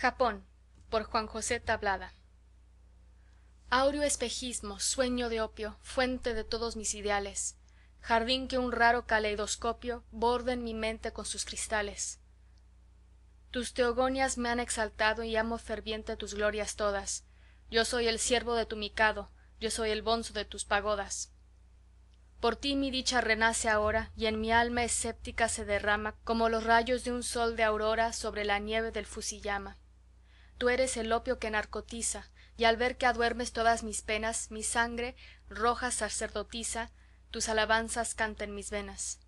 japón por juan josé tablada áureo espejismo sueño de opio fuente de todos mis ideales jardín que un raro caleidoscopio borde en mi mente con sus cristales tus teogonias me han exaltado y amo ferviente tus glorias todas yo soy el siervo de tu micado, yo soy el bonzo de tus pagodas por ti mi dicha renace ahora y en mi alma escéptica se derrama como los rayos de un sol de aurora sobre la nieve del fusillama tú eres el opio que narcotiza y al ver que aduermes todas mis penas mi sangre roja sacerdotisa tus alabanzas canta en mis venas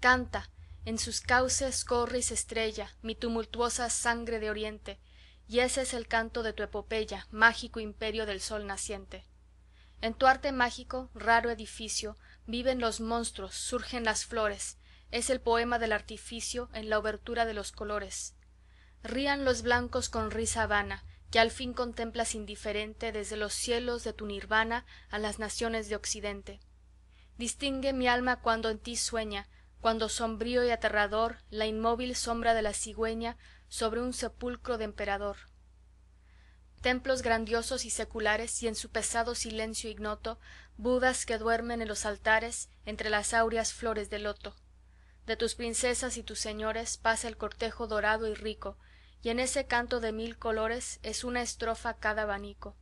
canta en sus cauces corre y se estrella mi tumultuosa sangre de oriente y ese es el canto de tu epopeya mágico imperio del sol naciente en tu arte mágico raro edificio viven los monstruos surgen las flores es el poema del artificio en la obertura de los colores rían los blancos con risa vana que al fin contemplas indiferente desde los cielos de tu nirvana a las naciones de occidente distingue mi alma cuando en ti sueña cuando sombrío y aterrador la inmóvil sombra de la cigüeña sobre un sepulcro de emperador templos grandiosos y seculares y en su pesado silencio ignoto budas que duermen en los altares entre las áureas flores de loto de tus princesas y tus señores pasa el cortejo dorado y rico y en ese canto de mil colores es una estrofa cada abanico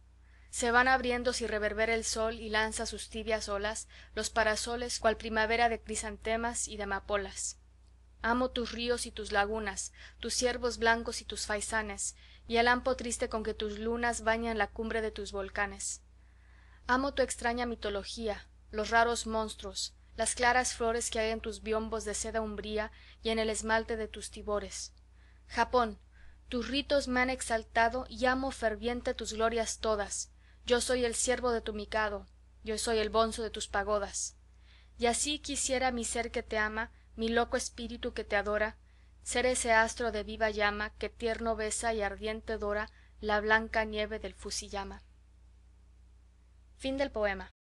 se van abriendo si reverbera el sol y lanza sus tibias olas los parasoles cual primavera de crisantemas y de amapolas amo tus ríos y tus lagunas tus ciervos blancos y tus faisanes y el ampo triste con que tus lunas bañan la cumbre de tus volcanes amo tu extraña mitología los raros monstruos las claras flores que hay en tus biombos de seda umbría y en el esmalte de tus tibores japón tus ritos me han exaltado y amo ferviente tus glorias todas yo soy el siervo de tu micado, yo soy el bonzo de tus pagodas y así quisiera mi ser que te ama mi loco espíritu que te adora ser ese astro de viva llama que tierno besa y ardiente dora la blanca nieve del poema